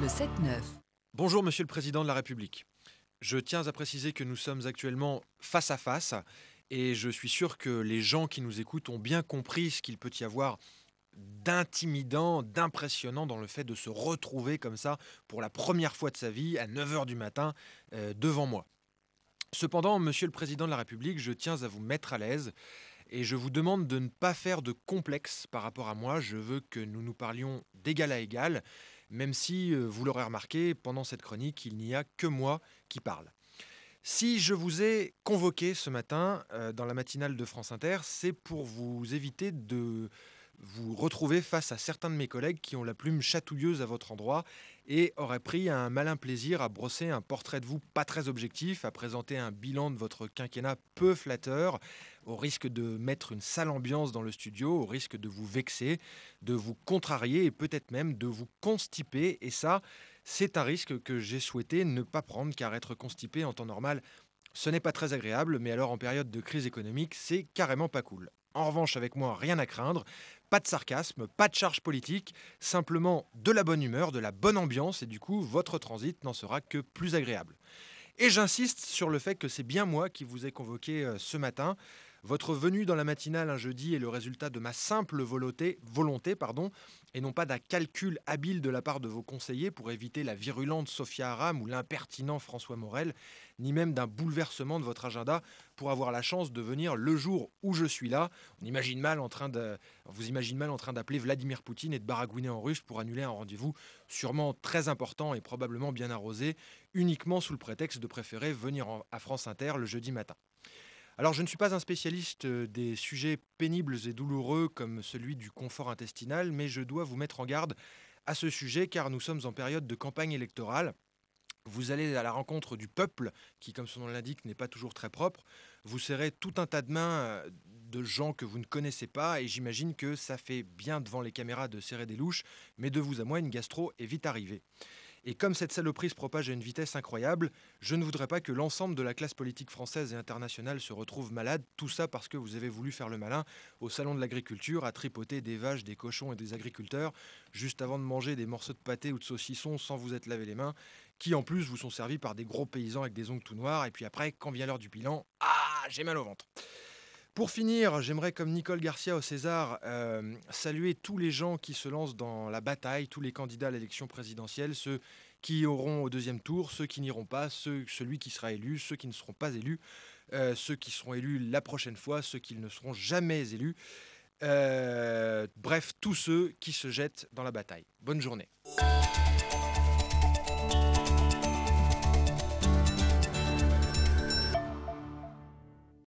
le 7-9. Bonjour Monsieur le Président de la République. Je tiens à préciser que nous sommes actuellement face à face et je suis sûr que les gens qui nous écoutent ont bien compris ce qu'il peut y avoir d'intimidant, d'impressionnant dans le fait de se retrouver comme ça pour la première fois de sa vie à 9h du matin euh, devant moi. Cependant, Monsieur le Président de la République, je tiens à vous mettre à l'aise et je vous demande de ne pas faire de complexe par rapport à moi. Je veux que nous nous parlions d'égal à égal, même si, euh, vous l'aurez remarqué, pendant cette chronique, il n'y a que moi qui parle. Si je vous ai convoqué ce matin euh, dans la matinale de France Inter, c'est pour vous éviter de vous retrouvez face à certains de mes collègues qui ont la plume chatouilleuse à votre endroit et auraient pris un malin plaisir à brosser un portrait de vous pas très objectif, à présenter un bilan de votre quinquennat peu flatteur, au risque de mettre une sale ambiance dans le studio, au risque de vous vexer, de vous contrarier et peut-être même de vous constiper. Et ça, c'est un risque que j'ai souhaité ne pas prendre car être constipé en temps normal, ce n'est pas très agréable, mais alors en période de crise économique, c'est carrément pas cool. En revanche, avec moi, rien à craindre. Pas de sarcasme, pas de charge politique, simplement de la bonne humeur, de la bonne ambiance, et du coup, votre transit n'en sera que plus agréable. Et j'insiste sur le fait que c'est bien moi qui vous ai convoqué euh, ce matin. Votre venue dans la matinale un jeudi est le résultat de ma simple volonté, volonté pardon, et non pas d'un calcul habile de la part de vos conseillers pour éviter la virulente Sophia Aram ou l'impertinent François Morel, ni même d'un bouleversement de votre agenda pour avoir la chance de venir le jour où je suis là. On imagine mal en train de, on vous imagine mal en train d'appeler Vladimir Poutine et de baragouiner en russe pour annuler un rendez-vous sûrement très important et probablement bien arrosé, uniquement sous le prétexte de préférer venir à France Inter le jeudi matin. Alors je ne suis pas un spécialiste des sujets pénibles et douloureux comme celui du confort intestinal, mais je dois vous mettre en garde à ce sujet car nous sommes en période de campagne électorale. Vous allez à la rencontre du peuple, qui comme son nom l'indique n'est pas toujours très propre. Vous serrez tout un tas de mains de gens que vous ne connaissez pas et j'imagine que ça fait bien devant les caméras de serrer des louches, mais de vous à moi une gastro est vite arrivée. Et comme cette saloperie se propage à une vitesse incroyable, je ne voudrais pas que l'ensemble de la classe politique française et internationale se retrouve malade, tout ça parce que vous avez voulu faire le malin au salon de l'agriculture, à tripoter des vaches, des cochons et des agriculteurs, juste avant de manger des morceaux de pâté ou de saucisson sans vous être lavé les mains, qui en plus vous sont servis par des gros paysans avec des ongles tout noirs, et puis après, quand vient l'heure du bilan, ah, j'ai mal au ventre. Pour finir, j'aimerais, comme Nicole Garcia au César, euh, saluer tous les gens qui se lancent dans la bataille, tous les candidats à l'élection présidentielle, ceux qui auront au deuxième tour, ceux qui n'iront pas, celui qui sera élu, ceux qui ne seront pas élus, euh, ceux qui seront élus la prochaine fois, ceux qui ne seront jamais élus. Euh, bref, tous ceux qui se jettent dans la bataille. Bonne journée.